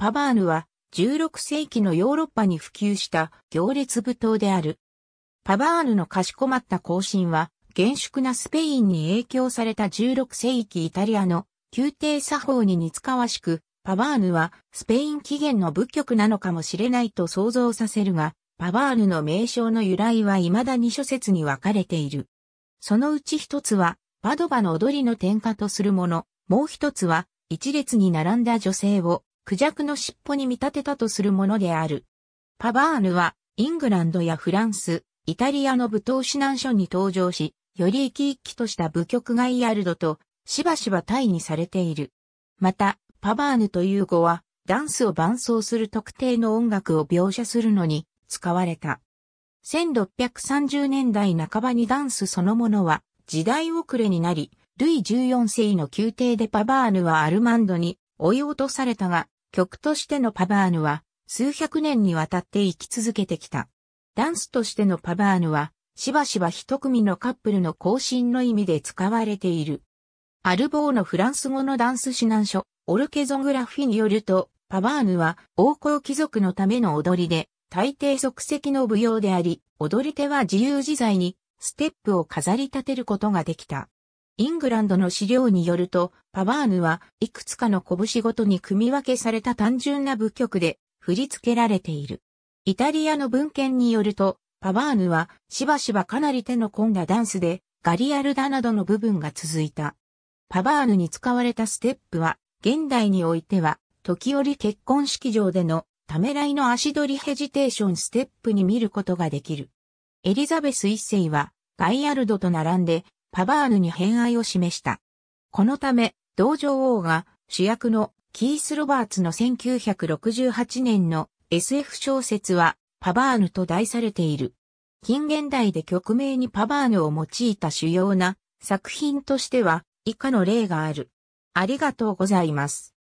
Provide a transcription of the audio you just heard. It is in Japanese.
パバーヌは16世紀のヨーロッパに普及した行列舞踏である。パバーヌのかしこまった行進は厳粛なスペインに影響された16世紀イタリアの宮廷作法に似つかわしく、パバーヌはスペイン起源の仏曲なのかもしれないと想像させるが、パバーヌの名称の由来は未だに諸説に分かれている。そのうち一つは、パドバの踊りの点火とするもの、もう一つは、一列に並んだ女性をクジャクの尻尾に見立てたとするものである。パバーヌは、イングランドやフランス、イタリアの舞踏指南書に登場し、より生き生きとした舞曲ガイヤルドと、しばしばタにされている。また、パバーヌという語は、ダンスを伴奏する特定の音楽を描写するのに使われた。1630年代半ばにダンスそのものは時代遅れになり、ルイ14世の宮廷でパバーヌはアルマンドに追い落とされたが、曲としてのパバーヌは数百年にわたって生き続けてきた。ダンスとしてのパバーヌはしばしば一組のカップルの更新の意味で使われている。アルボーのフランス語のダンス指南書、オルケゾングラフィによると、パバーヌは王侯貴族のための踊りで、大抵即席の舞踊であり、踊り手は自由自在にステップを飾り立てることができた。イングランドの資料によると、パバーヌはいくつかの拳ごとに組み分けされた単純な部曲で振り付けられている。イタリアの文献によると、パバーヌはしばしばかなり手の込んだダンスでガリアルダなどの部分が続いた。パバーヌに使われたステップは、現代においては、時折結婚式場でのためらいの足取りヘジテーションステップに見ることができる。エリザベス一世はガイアルドと並んでパバーヌに偏愛を示した。このため、同情王が主役のキース・ロバーツの1968年の SF 小説はパバーヌと題されている。近現代で曲名にパバーヌを用いた主要な作品としては以下の例がある。ありがとうございます。